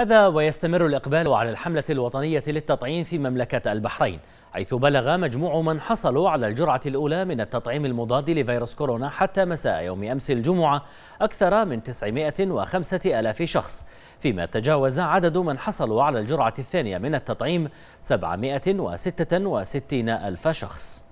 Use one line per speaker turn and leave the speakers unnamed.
هذا ويستمر الإقبال على الحملة الوطنية للتطعيم في مملكة البحرين حيث بلغ مجموع من حصلوا على الجرعة الأولى من التطعيم المضاد لفيروس كورونا حتى مساء يوم أمس الجمعة أكثر من 905 ألاف شخص فيما تجاوز عدد من حصلوا على الجرعة الثانية من التطعيم 766 ألف شخص